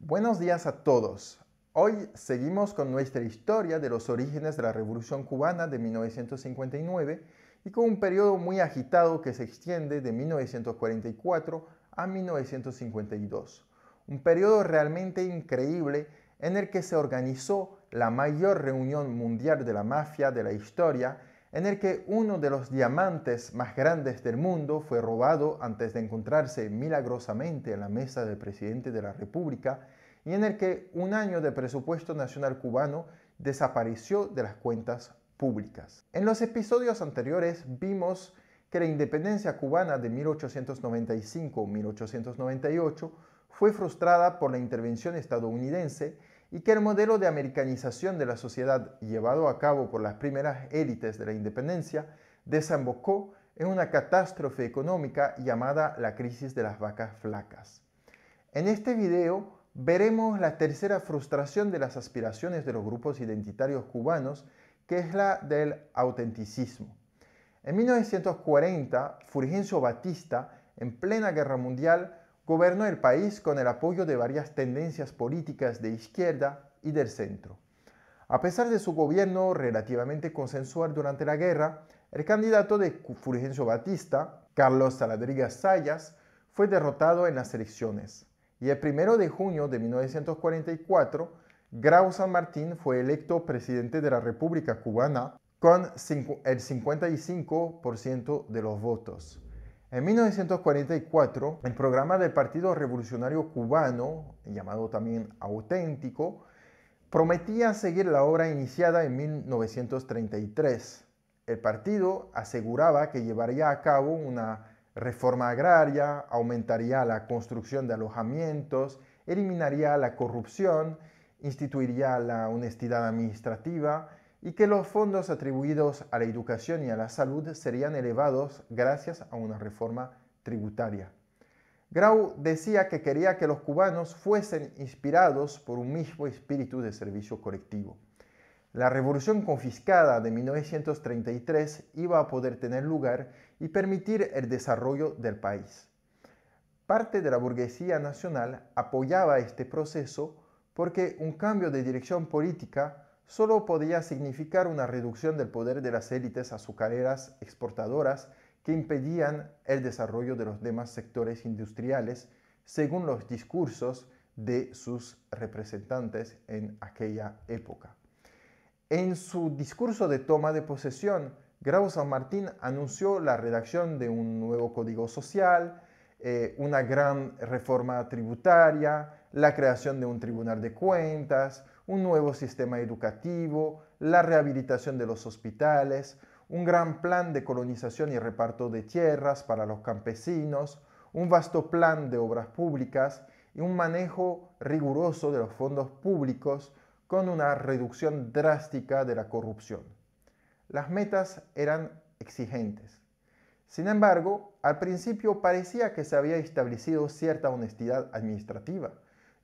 Buenos días a todos. Hoy seguimos con nuestra historia de los orígenes de la Revolución Cubana de 1959 y con un periodo muy agitado que se extiende de 1944 a 1952. Un periodo realmente increíble en el que se organizó la mayor reunión mundial de la mafia de la historia en el que uno de los diamantes más grandes del mundo fue robado antes de encontrarse milagrosamente en la mesa del presidente de la República y en el que un año de presupuesto nacional cubano desapareció de las cuentas públicas. En los episodios anteriores vimos que la independencia cubana de 1895-1898 fue frustrada por la intervención estadounidense y que el modelo de americanización de la sociedad llevado a cabo por las primeras élites de la independencia desembocó en una catástrofe económica llamada la crisis de las vacas flacas. En este video veremos la tercera frustración de las aspiraciones de los grupos identitarios cubanos, que es la del autenticismo. En 1940, Fulgencio Batista, en plena guerra mundial, gobernó el país con el apoyo de varias tendencias políticas de izquierda y del centro. A pesar de su gobierno relativamente consensual durante la guerra, el candidato de Fulgencio Batista, Carlos Saladrigas Sayas, fue derrotado en las elecciones y el 1 de junio de 1944, Grau San Martín fue electo presidente de la República Cubana con el 55% de los votos. En 1944, el programa del Partido Revolucionario Cubano, llamado también Auténtico, prometía seguir la obra iniciada en 1933. El partido aseguraba que llevaría a cabo una reforma agraria, aumentaría la construcción de alojamientos, eliminaría la corrupción, instituiría la honestidad administrativa y que los fondos atribuidos a la educación y a la salud serían elevados gracias a una reforma tributaria. Grau decía que quería que los cubanos fuesen inspirados por un mismo espíritu de servicio colectivo. La revolución confiscada de 1933 iba a poder tener lugar y permitir el desarrollo del país. Parte de la burguesía nacional apoyaba este proceso porque un cambio de dirección política solo podía significar una reducción del poder de las élites azucareras exportadoras que impedían el desarrollo de los demás sectores industriales según los discursos de sus representantes en aquella época. En su discurso de toma de posesión, Grau San Martín anunció la redacción de un nuevo código social, eh, una gran reforma tributaria, la creación de un tribunal de cuentas, un nuevo sistema educativo, la rehabilitación de los hospitales, un gran plan de colonización y reparto de tierras para los campesinos, un vasto plan de obras públicas y un manejo riguroso de los fondos públicos con una reducción drástica de la corrupción. Las metas eran exigentes. Sin embargo, al principio parecía que se había establecido cierta honestidad administrativa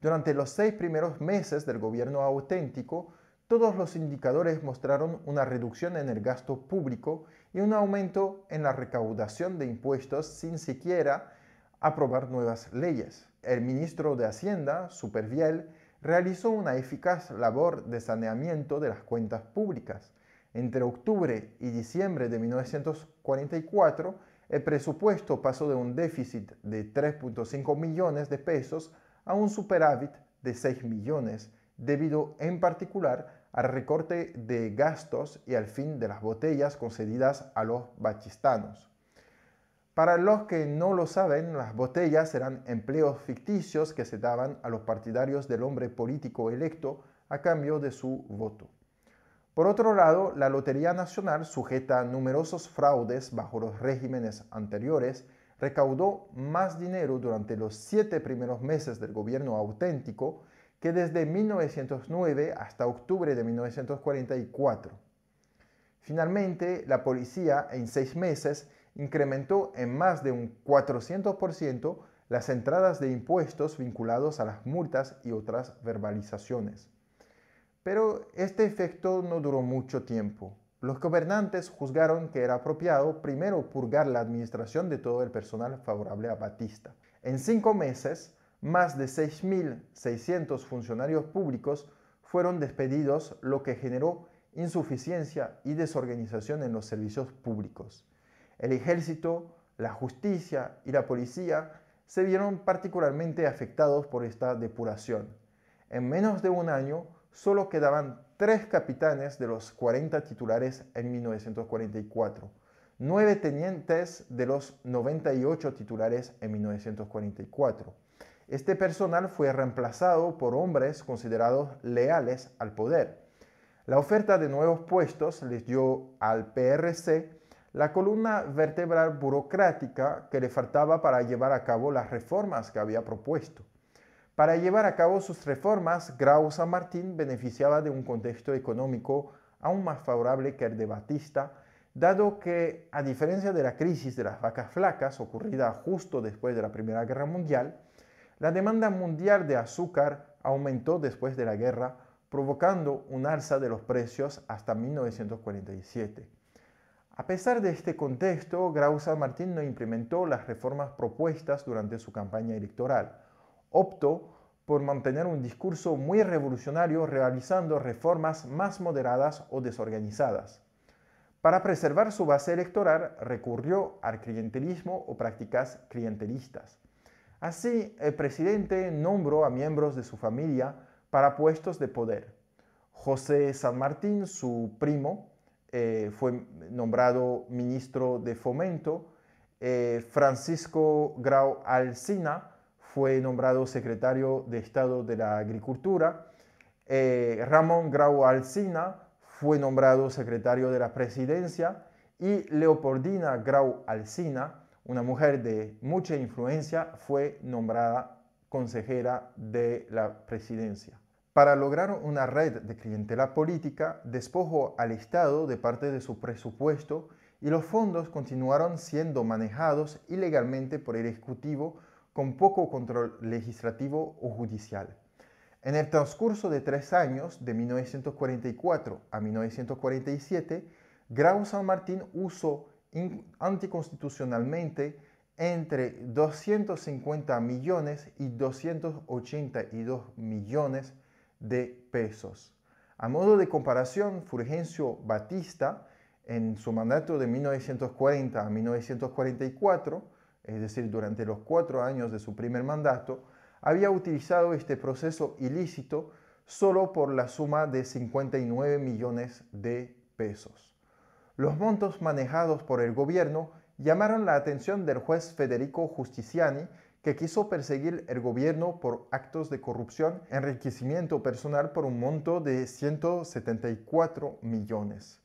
durante los seis primeros meses del gobierno auténtico, todos los indicadores mostraron una reducción en el gasto público y un aumento en la recaudación de impuestos sin siquiera aprobar nuevas leyes. El ministro de Hacienda, Superviel, realizó una eficaz labor de saneamiento de las cuentas públicas. Entre octubre y diciembre de 1944, el presupuesto pasó de un déficit de 3.5 millones de pesos a un superávit de 6 millones, debido en particular al recorte de gastos y al fin de las botellas concedidas a los bachistanos. Para los que no lo saben, las botellas eran empleos ficticios que se daban a los partidarios del hombre político electo a cambio de su voto. Por otro lado, la Lotería Nacional, sujeta a numerosos fraudes bajo los regímenes anteriores, recaudó más dinero durante los siete primeros meses del gobierno auténtico que desde 1909 hasta octubre de 1944. Finalmente, la policía en seis meses incrementó en más de un 400% las entradas de impuestos vinculados a las multas y otras verbalizaciones. Pero este efecto no duró mucho tiempo. Los gobernantes juzgaron que era apropiado primero purgar la administración de todo el personal favorable a Batista. En cinco meses, más de 6.600 funcionarios públicos fueron despedidos, lo que generó insuficiencia y desorganización en los servicios públicos. El ejército, la justicia y la policía se vieron particularmente afectados por esta depuración. En menos de un año, solo quedaban tres capitanes de los 40 titulares en 1944, nueve tenientes de los 98 titulares en 1944. Este personal fue reemplazado por hombres considerados leales al poder. La oferta de nuevos puestos les dio al PRC la columna vertebral burocrática que le faltaba para llevar a cabo las reformas que había propuesto. Para llevar a cabo sus reformas, Grau San Martín beneficiaba de un contexto económico aún más favorable que el de Batista, dado que, a diferencia de la crisis de las vacas flacas ocurrida justo después de la Primera Guerra Mundial, la demanda mundial de azúcar aumentó después de la guerra, provocando un alza de los precios hasta 1947. A pesar de este contexto, Grau San Martín no implementó las reformas propuestas durante su campaña electoral optó por mantener un discurso muy revolucionario realizando reformas más moderadas o desorganizadas. Para preservar su base electoral recurrió al clientelismo o prácticas clientelistas. Así, el presidente nombró a miembros de su familia para puestos de poder. José San Martín, su primo, eh, fue nombrado ministro de Fomento. Eh, Francisco Grau Alcina fue nombrado secretario de Estado de la Agricultura. Eh, Ramón Grau Alsina fue nombrado secretario de la Presidencia y Leopoldina Grau Alsina, una mujer de mucha influencia, fue nombrada consejera de la Presidencia. Para lograr una red de clientela política, despojó al Estado de parte de su presupuesto y los fondos continuaron siendo manejados ilegalmente por el Ejecutivo con poco control legislativo o judicial. En el transcurso de tres años, de 1944 a 1947, Grau San Martín usó anticonstitucionalmente entre 250 millones y 282 millones de pesos. A modo de comparación, Fulgencio Batista, en su mandato de 1940 a 1944, es decir, durante los cuatro años de su primer mandato, había utilizado este proceso ilícito solo por la suma de 59 millones de pesos. Los montos manejados por el gobierno llamaron la atención del juez Federico Justiciani, que quiso perseguir el gobierno por actos de corrupción, enriquecimiento personal por un monto de 174 millones.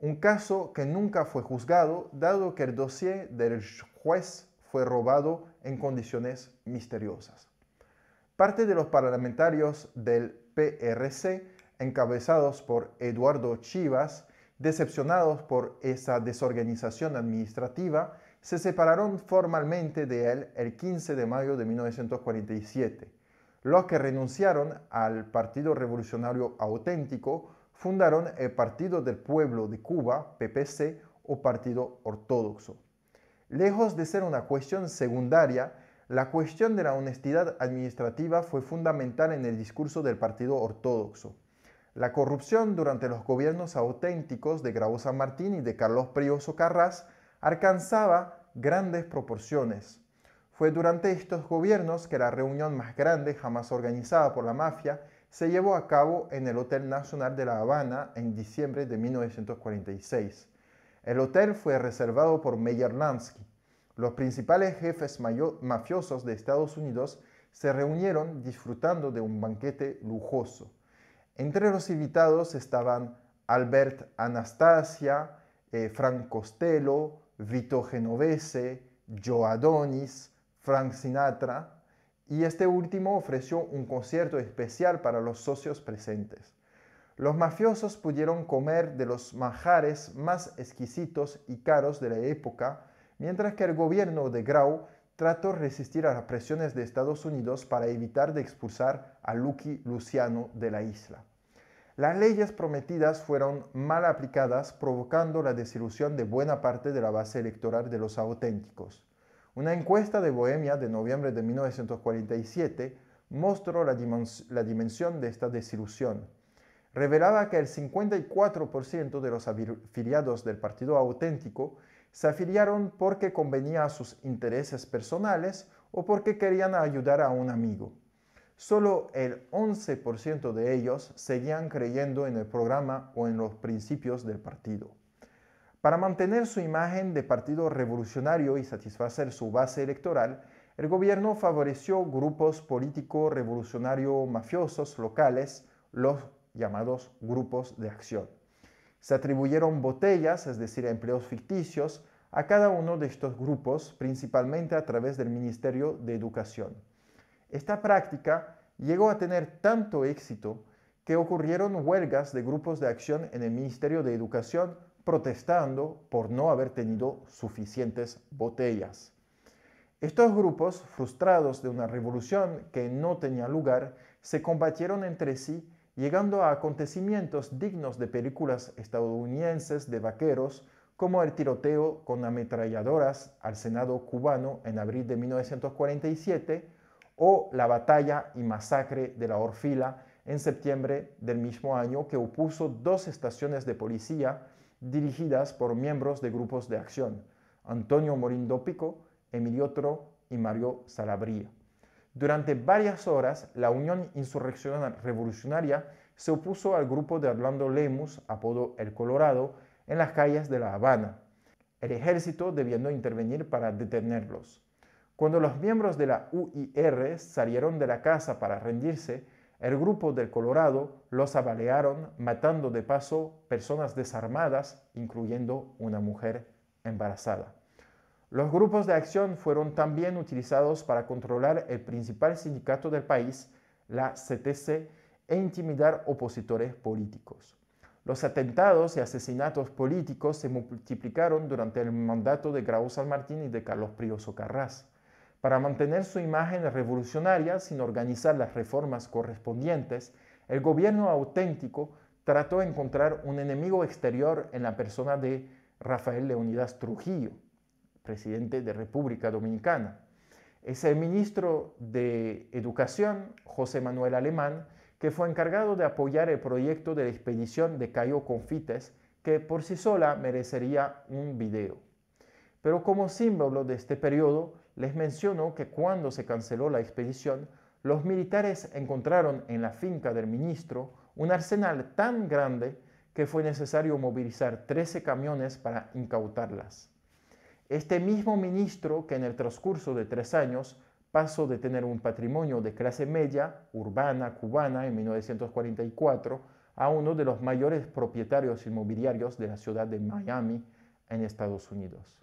Un caso que nunca fue juzgado, dado que el dossier del juez fue robado en condiciones misteriosas. Parte de los parlamentarios del PRC, encabezados por Eduardo Chivas, decepcionados por esa desorganización administrativa, se separaron formalmente de él el 15 de mayo de 1947. Los que renunciaron al Partido Revolucionario Auténtico fundaron el Partido del Pueblo de Cuba, PPC, o Partido Ortodoxo. Lejos de ser una cuestión secundaria, la cuestión de la honestidad administrativa fue fundamental en el discurso del Partido Ortodoxo. La corrupción durante los gobiernos auténticos de Grau San Martín y de Carlos Prioso Carras alcanzaba grandes proporciones. Fue durante estos gobiernos que la reunión más grande jamás organizada por la mafia se llevó a cabo en el Hotel Nacional de La Habana en diciembre de 1946. El hotel fue reservado por Meyer Lansky. Los principales jefes mafiosos de Estados Unidos se reunieron disfrutando de un banquete lujoso. Entre los invitados estaban Albert Anastasia, eh, Frank Costello, Vito Genovese, Joe Adonis, Frank Sinatra, y este último ofreció un concierto especial para los socios presentes. Los mafiosos pudieron comer de los manjares más exquisitos y caros de la época, mientras que el gobierno de Grau trató resistir a las presiones de Estados Unidos para evitar de expulsar a Lucky Luciano de la isla. Las leyes prometidas fueron mal aplicadas, provocando la desilusión de buena parte de la base electoral de los auténticos. Una encuesta de Bohemia de noviembre de 1947 mostró la dimensión de esta desilusión revelaba que el 54% de los afiliados del Partido Auténtico se afiliaron porque convenía a sus intereses personales o porque querían ayudar a un amigo. Solo el 11% de ellos seguían creyendo en el programa o en los principios del partido. Para mantener su imagen de partido revolucionario y satisfacer su base electoral, el gobierno favoreció grupos políticos revolucionarios mafiosos locales, los llamados grupos de acción. Se atribuyeron botellas, es decir, empleos ficticios, a cada uno de estos grupos, principalmente a través del Ministerio de Educación. Esta práctica llegó a tener tanto éxito que ocurrieron huelgas de grupos de acción en el Ministerio de Educación protestando por no haber tenido suficientes botellas. Estos grupos, frustrados de una revolución que no tenía lugar, se combatieron entre sí llegando a acontecimientos dignos de películas estadounidenses de vaqueros, como el tiroteo con ametralladoras al Senado cubano en abril de 1947 o la batalla y masacre de la Orfila en septiembre del mismo año que opuso dos estaciones de policía dirigidas por miembros de grupos de acción, Antonio Morindo Pico, Emilio Tro y Mario Salabría. Durante varias horas, la Unión Insurreccional Revolucionaria se opuso al grupo de Orlando Lemus, apodo El Colorado, en las calles de La Habana, el ejército debiendo intervenir para detenerlos. Cuando los miembros de la UIR salieron de la casa para rendirse, el grupo del Colorado los abalearon, matando de paso personas desarmadas, incluyendo una mujer embarazada. Los grupos de acción fueron también utilizados para controlar el principal sindicato del país, la CTC, e intimidar opositores políticos. Los atentados y asesinatos políticos se multiplicaron durante el mandato de Grau San Martín y de Carlos Prioso Carras. Para mantener su imagen revolucionaria sin organizar las reformas correspondientes, el gobierno auténtico trató de encontrar un enemigo exterior en la persona de Rafael Leonidas Trujillo, presidente de República Dominicana. Es el ministro de Educación, José Manuel Alemán, que fue encargado de apoyar el proyecto de la expedición de Cayo Confites, que por sí sola merecería un video. Pero como símbolo de este periodo, les menciono que cuando se canceló la expedición, los militares encontraron en la finca del ministro un arsenal tan grande que fue necesario movilizar 13 camiones para incautarlas. Este mismo ministro que en el transcurso de tres años pasó de tener un patrimonio de clase media, urbana, cubana, en 1944, a uno de los mayores propietarios inmobiliarios de la ciudad de Miami, en Estados Unidos.